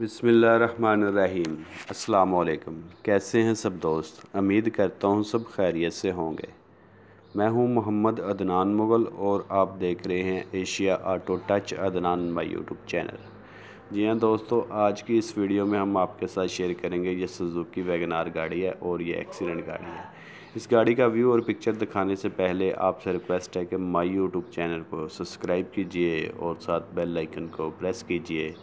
बसमीम् अल्लाम कैसे हैं सब दोस्त उम्मीद करता हूँ सब खैरियत से होंगे मैं हूँ मोहम्मद अदनान मुग़ल और आप देख रहे हैं Asia auto touch Adnan my YouTube channel जी हाँ दोस्तों आज की इस वीडियो में हम आपके साथ शेयर करेंगे ये सुजुकी वैगनार गाड़ी है और ये एक्सीडेंट गाड़ी है इस गाड़ी का व्यू और पिक्चर दिखाने से पहले आपसे रिक्वेस्ट है कि माई यूट्यूब चैनल को सब्सक्राइब कीजिए और साथ बेल आइकन को प्रेस कीजिए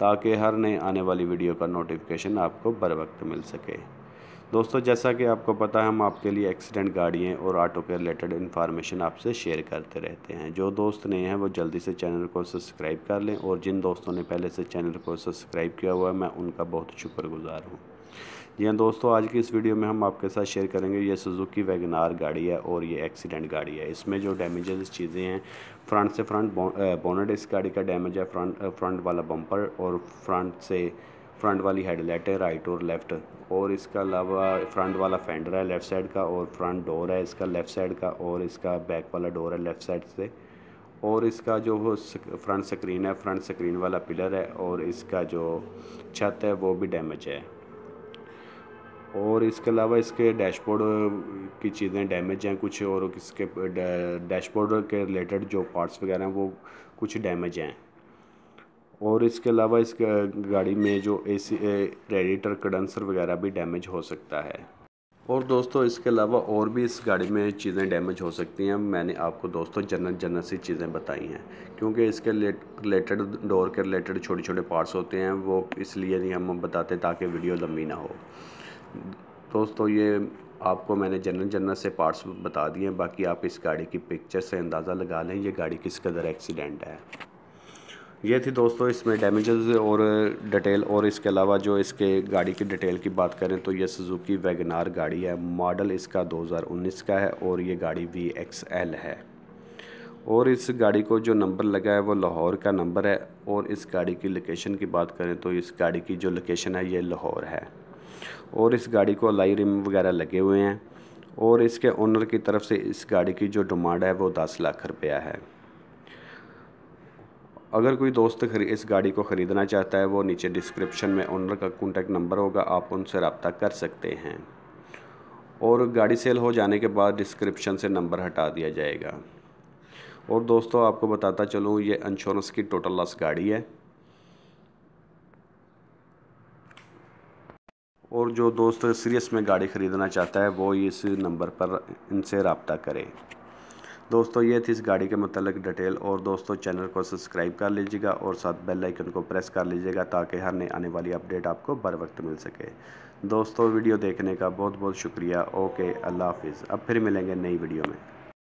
ताकि हर नई आने वाली वीडियो का नोटिफिकेशन आपको बर वक्त मिल सके दोस्तों जैसा कि आपको पता है हम आपके लिए एक्सीडेंट गाड़ियाँ और ऑटो के रिलेटेड इन्फॉर्मेशन आपसे शेयर करते रहते हैं जो दोस्त नए हैं वो जल्दी से चैनल को सब्सक्राइब कर लें और जिन दोस्तों ने पहले से चैनल को सब्सक्राइब किया हुआ है मैं उनका बहुत शुक्रगुजार हूँ जी हाँ दोस्तों आज की इस वीडियो में हम आपके साथ शेयर करेंगे ये सुजुकी वैगनार गाड़ी है और ये एक्सीडेंट गाड़ी है इसमें जो डैमेजेस चीज़ें हैं फ्रंट से फ्रंट बोनेट इस गाड़ी का डैमेज है फ्रंट फ्रंट वाला बम्पर और फ्रंट से फ्रंट वाली हेडलाइट है राइट और लेफ्ट और इसका अलावा फ्रंट वाला फेंडर है लेफ़्ट साइड का और फ्रंट डोर है इसका लेफ़्ट साइड का और इसका बैक वाला डोर है लेफ़्ट साइड से और इसका जो फ्रंट स्क्रीन है फ्रंट स्क्रीन वाला पिलर है और इसका जो छत है वो भी डैमेज है और इसके अलावा इसके डैशबोर्ड की चीज़ें डैमेज हैं कुछ और इसके डैशबोर्ड के रिलेटेड जो पार्ट्स वगैरह हैं वो कुछ डैमेज हैं और इसके अलावा इस गाड़ी में जो ए सी रेडिएटर कंडेंसर वगैरह भी डैमेज हो सकता है और दोस्तों इसके अलावा और भी इस गाड़ी में चीज़ें डैमेज हो सकती हैं मैंने आपको दोस्तों जनरल जनरल सी चीज़ें बताई हैं क्योंकि इसके रिलेटेड डोर के रिलेटेड छोटे छोटे पार्ट्स होते हैं वो इसलिए नहीं हम बताते ताकि वीडियो लंबी ना हो दोस्तों ये आपको मैंने जनरल जनरल से पार्ट्स बता दिए बाकी आप इस गाड़ी की पिक्चर से अंदाज़ा लगा लें ये गाड़ी किस कदर एक्सीडेंट है ये थी दोस्तों इसमें डैमेजेस और डिटेल और इसके अलावा जो इसके गाड़ी की डिटेल की बात करें तो ये सुजुकी वैगनार गाड़ी है मॉडल इसका 2019 का है और ये गाड़ी वी एक्स एल है और इस गाड़ी को जो नंबर लगा है वो लाहौर का नंबर है और इस गाड़ी की लोकेशन की बात करें तो इस गाड़ी की जो लोकेशन है ये लाहौर है और इस गाड़ी को लाई रिम वगैरह लगे हुए हैं और इसके ओनर की तरफ से इस गाड़ी की जो डिमांड है वो दस लाख रुपया है अगर कोई दोस्त इस गाड़ी को ख़रीदना चाहता है वो नीचे डिस्क्रिप्शन में ओनर का कॉन्टैक्ट नंबर होगा आप उनसे रबता कर सकते हैं और गाड़ी सेल हो जाने के बाद डिस्क्रिप्शन से नंबर हटा दिया जाएगा और दोस्तों आपको बताता चलूँ ये इंश्योरेंस की टोटल लॉस गाड़ी है और जो दोस्त सीरियस में गाड़ी ख़रीदना चाहता है वो इस नंबर पर इनसे रबता करें दोस्तों ये थी इस गाड़ी के मतलब डिटेल और दोस्तों चैनल को सब्सक्राइब कर लीजिएगा और साथ बेल आइकन को प्रेस कर लीजिएगा ताकि हर नए आने वाली अपडेट आपको बर वक्त मिल सके दोस्तों वीडियो देखने का बहुत बहुत शुक्रिया ओके अल्लाह हाफिज़ अब फिर मिलेंगे नई वीडियो में